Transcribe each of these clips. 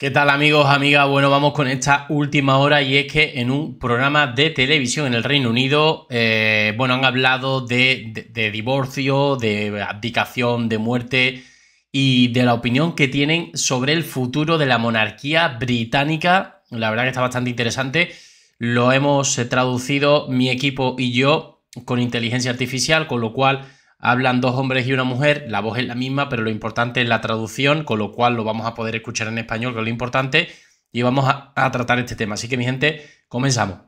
¿Qué tal amigos, amigas? Bueno, vamos con esta última hora y es que en un programa de televisión en el Reino Unido, eh, bueno, han hablado de, divorcio, de abdicación, de muerte y de la opinión que tienen sobre el futuro de la monarquía británica. La verdad que está bastante interesante. Lo hemos eh, traducido mi equipo y yo con inteligencia artificial, con lo cual Hablan dos hombres y una mujer, la voz es la misma, pero lo importante es la traducción, con lo cual lo vamos a poder escuchar en español, que es lo importante, y vamos a, tratar este tema. Así que mi gente, comenzamos.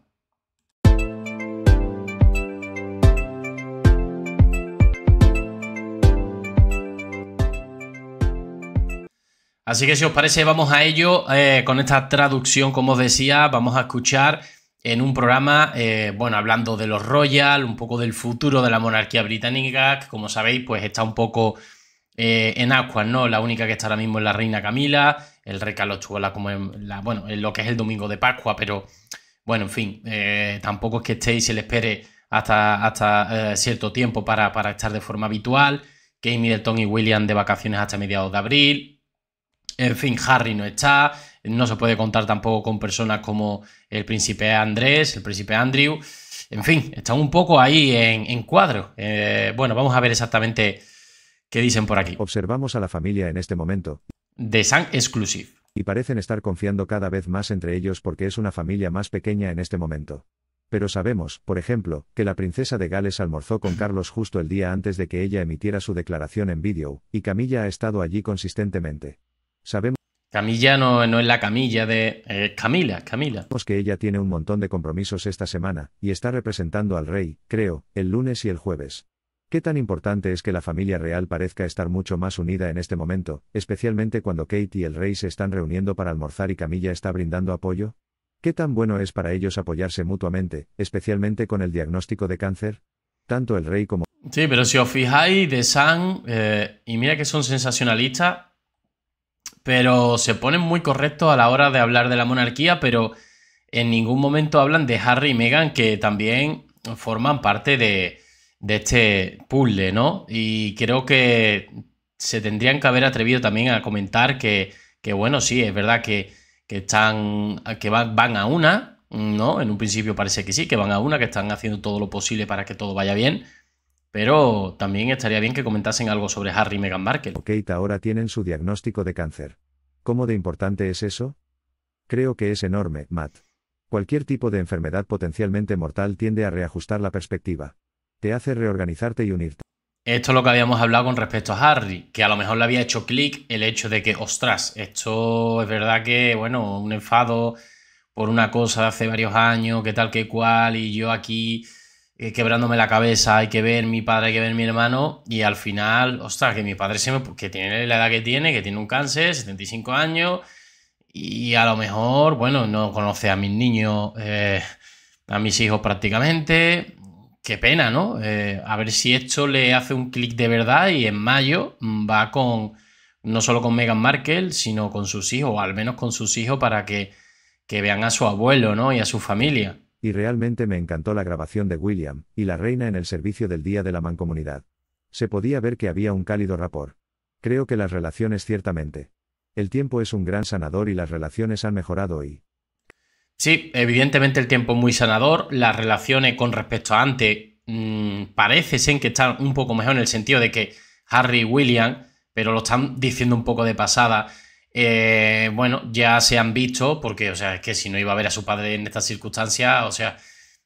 Así que si os parece, vamos a ello eh, con esta traducción, como os decía, vamos a escuchar en un programa, eh, bueno, hablando de los Royal, un poco del futuro de la monarquía británica, que como sabéis, pues está un poco eh, en aguas, ¿no? La única que está ahora mismo es la reina Camila, el rey Carlos como en bueno, lo que es el domingo de Pascua, pero bueno, en fin, eh, tampoco es que estéis, se le espere hasta, hasta cierto tiempo para, estar de forma habitual, Kate Middleton y William de vacaciones hasta mediados de abril, en fin, Harry no está, no se puede contar tampoco con personas como el príncipe Andrés, el príncipe Andrew. En fin, están un poco ahí en, cuadro. Eh, bueno, vamos a ver exactamente qué dicen por aquí. Observamos a la familia en este momento. De San Exclusive. Y parecen estar confiando cada vez más entre ellos porque es una familia más pequeña en este momento. Pero sabemos, por ejemplo, que la princesa de Gales almorzó con Carlos justo el día antes de que ella emitiera su declaración en vídeo, y Camilla ha estado allí consistentemente. Sabemos Camilla no, no es la Camilla de... Eh, Camila, Camila. que ella tiene un montón de compromisos esta semana, y está representando al rey, creo, el lunes y el jueves. ¿Qué tan importante es que la familia real parezca estar mucho más unida en este momento, especialmente cuando Kate y el rey se están reuniendo para almorzar y Camilla está brindando apoyo? ¿Qué tan bueno es para ellos apoyarse mutuamente, especialmente con el diagnóstico de cáncer? Tanto el rey como... Sí, pero si os fijáis, de Sang, eh, y mira que son sensacionalistas, pero se ponen muy correctos a la hora de hablar de la monarquía, pero en ningún momento hablan de Harry y Meghan, que también forman parte de, este puzzle, ¿no? Y creo que se tendrían que haber atrevido también a comentar que, bueno, sí, es verdad que, están, que van a una, ¿no? En un principio parece que sí, que van a una, que están haciendo todo lo posible para que todo vaya bien, pero también estaría bien que comentasen algo sobre Harry y Meghan Markle. Kate ahora tienen su diagnóstico de cáncer. ¿Cómo de importante es eso? Creo que es enorme, Matt. Cualquier tipo de enfermedad potencialmente mortal tiende a reajustar la perspectiva. Te hace reorganizarte y unirte. Esto es lo que habíamos hablado con respecto a Harry, que a lo mejor le había hecho clic el hecho de que, ostras, esto es verdad que, bueno, un enfado por una cosa de hace varios años, que tal, que cual, y yo aquí eh, quebrándome la cabeza, hay que ver mi padre, hay que ver mi hermano, y al final, ostras, que mi padre se me, que tiene la edad que tiene, que tiene un cáncer, 75 años, y a lo mejor, bueno, no conoce a mis niños, eh, a mis hijos prácticamente, qué pena, ¿no? Eh, a ver si esto le hace un clic de verdad y en mayo va con, no solo con Meghan Markle, sino con sus hijos, o al menos con sus hijos para que, que vean a su abuelo, ¿no? Y a su familia y realmente me encantó la grabación de William y la reina en el servicio del Día de la Mancomunidad. Se podía ver que había un cálido rapor. Creo que las relaciones ciertamente. El tiempo es un gran sanador y las relaciones han mejorado hoy. Sí, evidentemente el tiempo es muy sanador, las relaciones con respecto a antes mmm, parece que están un poco mejor en el sentido de que Harry y William, pero lo están diciendo un poco de pasada, eh, bueno, ya se han visto, porque, o sea, es que si no iba a ver a su padre en estas circunstancias, o sea,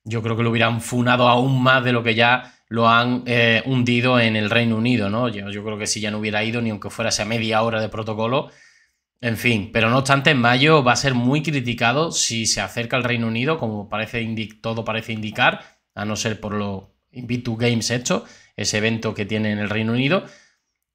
yo creo que lo hubieran funado aún más de lo que ya lo han eh, hundido en el Reino Unido, ¿no? Yo, creo que si ya no hubiera ido, ni aunque fuera esa media hora de protocolo, en fin, pero no obstante, en mayo va a ser muy criticado si se acerca al Reino Unido, como parece todo parece indicar, a no ser por lo Invictus Games hecho, ese evento que tiene en el Reino Unido,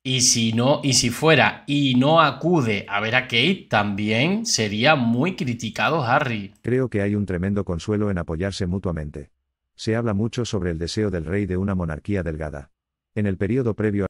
y si no, y si fuera y no acude a ver a Kate, también sería muy criticado Harry. Creo que hay un tremendo consuelo en apoyarse mutuamente. Se habla mucho sobre el deseo del rey de una monarquía delgada. En el periodo previo a...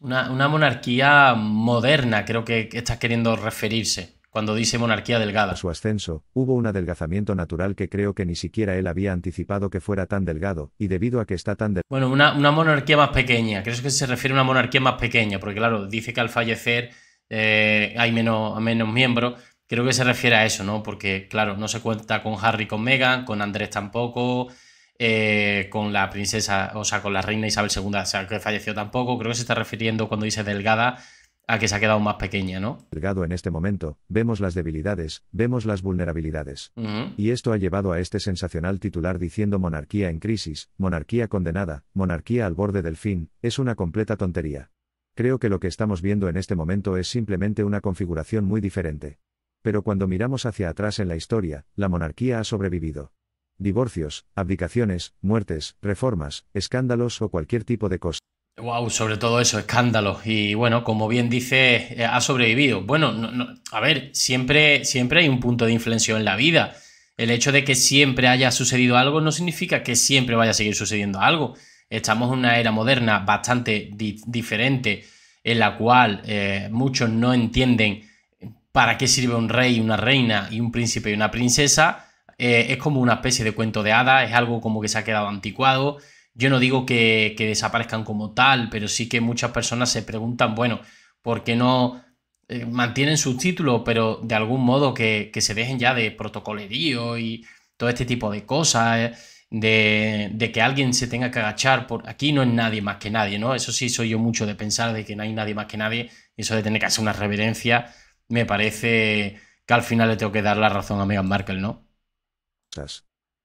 Una, una monarquía moderna, creo que estás queriendo referirse cuando dice monarquía delgada. A su ascenso, hubo un adelgazamiento natural que creo que ni siquiera él había anticipado que fuera tan delgado, y debido a que está tan delgado... Bueno, una, monarquía más pequeña, creo que se refiere a una monarquía más pequeña, porque claro, dice que al fallecer eh, hay menos, menos miembros, creo que se refiere a eso, ¿no? Porque claro, no se cuenta con Harry, con Meghan, con Andrés tampoco... Eh, con la princesa, o sea, con la reina Isabel II, sea, que falleció tampoco, creo que se está refiriendo cuando dice delgada a que se ha quedado más pequeña, ¿no? Delgado en este momento, vemos las debilidades, vemos las vulnerabilidades. Y esto ha llevado a este sensacional titular diciendo monarquía en crisis, monarquía condenada, monarquía al borde del fin, es una completa tontería. Creo que lo que estamos viendo en este momento es simplemente una configuración muy diferente. Pero cuando miramos hacia atrás en la historia, la monarquía ha sobrevivido. Divorcios, abdicaciones, muertes, reformas, escándalos o cualquier tipo de cosa. Wow, sobre todo eso, escándalo. Y bueno, como bien dice, eh, ha sobrevivido. Bueno, a ver, siempre, siempre hay un punto de inflexión en la vida. El hecho de que siempre haya sucedido algo no significa que siempre vaya a seguir sucediendo algo. Estamos en una era moderna bastante diferente en la cual eh, muchos no entienden para qué sirve un rey, una reina y un príncipe y una princesa. Eh, es como una especie de cuento de hadas, es algo como que se ha quedado anticuado yo no digo que, desaparezcan como tal, pero sí que muchas personas se preguntan, bueno, ¿por qué no eh, mantienen sus títulos, pero de algún modo que, se dejen ya de protocolerío y todo este tipo de cosas? Eh, de, que alguien se tenga que agachar por aquí no es nadie más que nadie, ¿no? Eso sí, soy yo mucho de pensar de que no hay nadie más que nadie, y eso de tener que hacer una reverencia, me parece que al final le tengo que dar la razón a Meghan Markle, ¿no?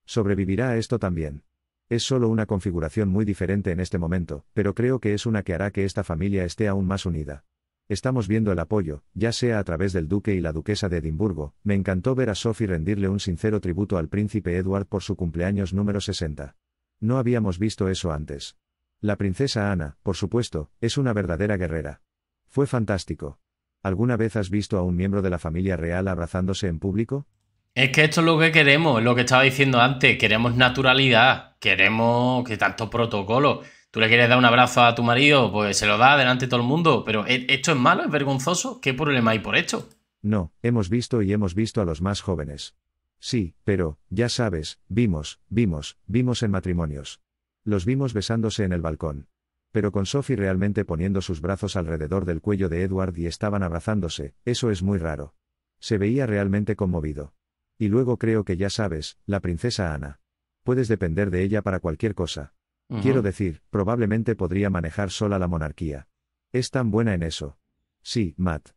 Sobrevivirá esto también. Es solo una configuración muy diferente en este momento, pero creo que es una que hará que esta familia esté aún más unida. Estamos viendo el apoyo, ya sea a través del duque y la duquesa de Edimburgo, me encantó ver a Sophie rendirle un sincero tributo al príncipe Edward por su cumpleaños número 60. No habíamos visto eso antes. La princesa Ana, por supuesto, es una verdadera guerrera. Fue fantástico. ¿Alguna vez has visto a un miembro de la familia real abrazándose en público? Es que esto es lo que queremos, lo que estaba diciendo antes, queremos naturalidad, queremos que tanto protocolo. Tú le quieres dar un abrazo a tu marido, pues se lo da delante de todo el mundo, pero ¿e-, ¿esto es malo? ¿Es vergonzoso? ¿Qué problema hay por esto? No, hemos visto y hemos visto a los más jóvenes. Sí, pero, ya sabes, vimos, vimos, vimos en matrimonios. Los vimos besándose en el balcón. Pero con Sophie realmente poniendo sus brazos alrededor del cuello de Edward y estaban abrazándose, eso es muy raro. Se veía realmente conmovido. Y luego creo que ya sabes, la princesa Ana. Puedes depender de ella para cualquier cosa. Quiero decir, probablemente podría manejar sola la monarquía. Es tan buena en eso. Sí, Matt.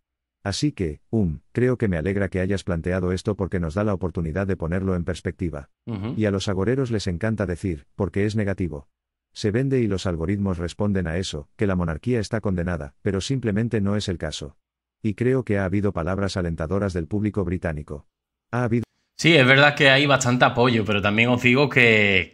Así que, um, creo que me alegra que hayas planteado esto porque nos da la oportunidad de ponerlo en perspectiva. Y a los agoreros les encanta decir, porque es negativo. Se vende y los algoritmos responden a eso, que la monarquía está condenada, pero simplemente no es el caso. Y creo que ha habido palabras alentadoras del público británico. Ha habido Sí, es verdad que hay bastante apoyo, pero también os digo que,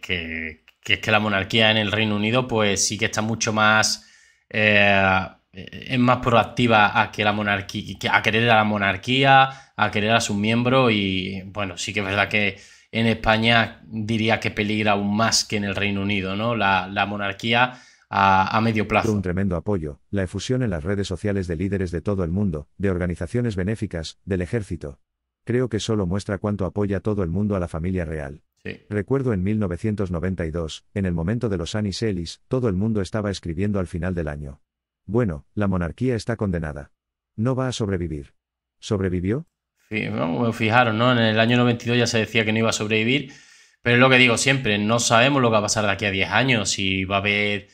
es que la monarquía en el Reino Unido pues sí que está mucho más... Eh, es más proactiva a que la monarquía, a querer a la monarquía, a querer a sus miembros y bueno, sí que es verdad que en España diría que peligra aún más que en el Reino Unido, ¿no? La, monarquía a, a, medio plazo. Un tremendo apoyo, la efusión en las redes sociales de líderes de todo el mundo, de organizaciones benéficas, del ejército, creo que solo muestra cuánto apoya todo el mundo a la familia real. Recuerdo en 1992, en el momento de los Ellis, todo el mundo estaba escribiendo al final del año. Bueno, la monarquía está condenada. No va a sobrevivir. ¿Sobrevivió? Sí, fijaron, ¿no? En el año 92 ya se decía que no iba a sobrevivir, pero es lo que digo siempre, no sabemos lo que va a pasar de aquí a 10 años, si va a haber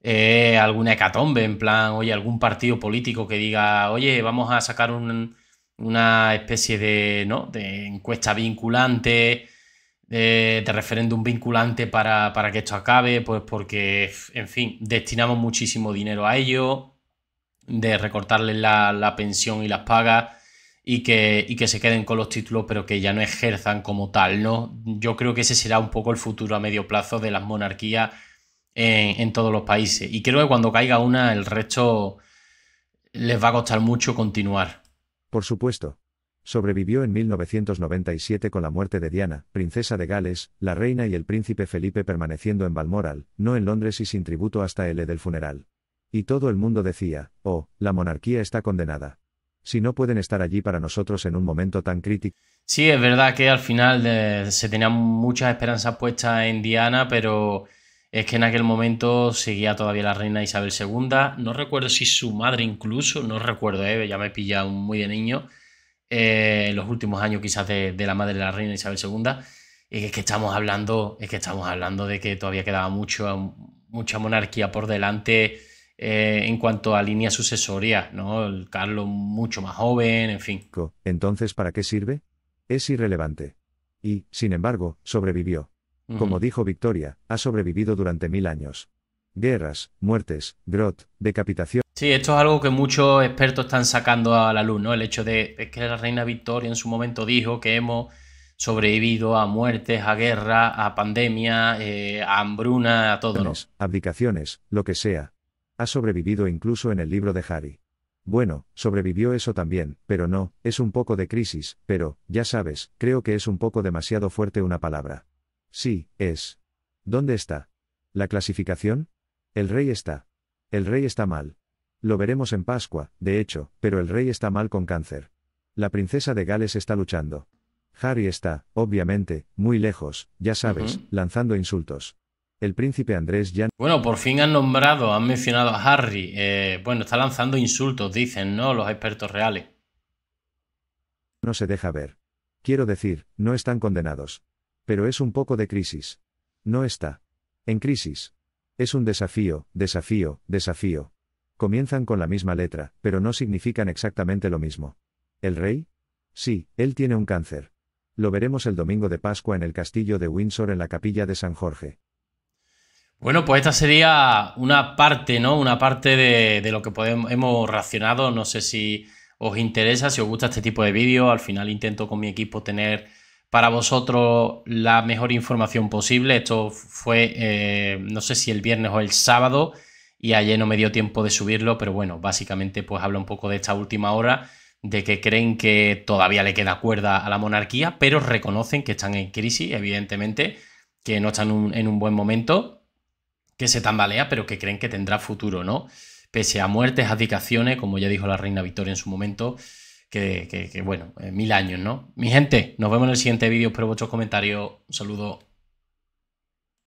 eh, alguna hecatombe, en plan, oye, algún partido político que diga, oye, vamos a sacar un una especie de, ¿no? de encuesta vinculante, de, referéndum vinculante para, que esto acabe, pues porque, en fin, destinamos muchísimo dinero a ello, de recortarles la, pensión y las pagas y que, y que se queden con los títulos, pero que ya no ejerzan como tal, ¿no? Yo creo que ese será un poco el futuro a medio plazo de las monarquías en, en todos los países. Y creo que cuando caiga una, el resto les va a costar mucho continuar. Por supuesto. Sobrevivió en 1997 con la muerte de Diana, princesa de Gales, la reina y el príncipe Felipe permaneciendo en Balmoral, no en Londres y sin tributo hasta el del funeral. Y todo el mundo decía, oh, la monarquía está condenada. Si no pueden estar allí para nosotros en un momento tan crítico. Sí, es verdad que al final eh, se tenían muchas esperanzas puestas en Diana, pero es que en aquel momento seguía todavía la reina Isabel II, no recuerdo si su madre incluso, no recuerdo, ¿eh? ya me he pillado muy de niño, en eh, los últimos años quizás de, la madre de la reina Isabel II, es que estamos hablando, es que hablando de que todavía quedaba mucho, mucha monarquía por delante eh, en cuanto a línea sucesoria, ¿no? El Carlos mucho más joven, en fin. Entonces, ¿para qué sirve? Es irrelevante. Y, sin embargo, sobrevivió. Como dijo Victoria, ha sobrevivido durante mil años. Guerras, muertes, grot, decapitación. Sí, esto es algo que muchos expertos están sacando a la luz, ¿no? El hecho de, que la reina Victoria en su momento dijo que hemos sobrevivido a muertes, a guerra, a pandemia, eh, a hambruna, a todo. Abdicaciones, lo que sea. Ha sobrevivido incluso en el libro de Harry. Bueno, sobrevivió eso también, pero no, es un poco de crisis, pero, ya sabes, creo que es un poco demasiado fuerte una palabra. Sí, es. ¿Dónde está? ¿La clasificación? El rey está. El rey está mal. Lo veremos en Pascua, de hecho, pero el rey está mal con cáncer. La princesa de Gales está luchando. Harry está, obviamente, muy lejos, ya sabes, lanzando insultos. El príncipe Andrés ya... Bueno, por fin han nombrado, han mencionado a Harry. Eh, bueno, está lanzando insultos, dicen, ¿no? Los expertos reales. No se deja ver. Quiero decir, no están condenados pero es un poco de crisis. No está. En crisis. Es un desafío, desafío, desafío. Comienzan con la misma letra, pero no significan exactamente lo mismo. ¿El rey? Sí, él tiene un cáncer. Lo veremos el domingo de Pascua en el castillo de Windsor en la capilla de San Jorge. Bueno, pues esta sería una parte, ¿no? Una parte de, lo que podemos, hemos racionado. No sé si os interesa, si os gusta este tipo de vídeo. Al final intento con mi equipo tener para vosotros la mejor información posible. Esto fue, eh, no sé si el viernes o el sábado, y ayer no me dio tiempo de subirlo, pero bueno, básicamente pues habla un poco de esta última hora, de que creen que todavía le queda cuerda a la monarquía, pero reconocen que están en crisis, evidentemente, que no están en un buen momento, que se tambalea, pero que creen que tendrá futuro, ¿no? Pese a muertes, abdicaciones, como ya dijo la reina Victoria en su momento, que, bueno, eh, mil años, ¿no? Mi gente, nos vemos en el siguiente vídeo, espero vuestros comentarios, un saludo.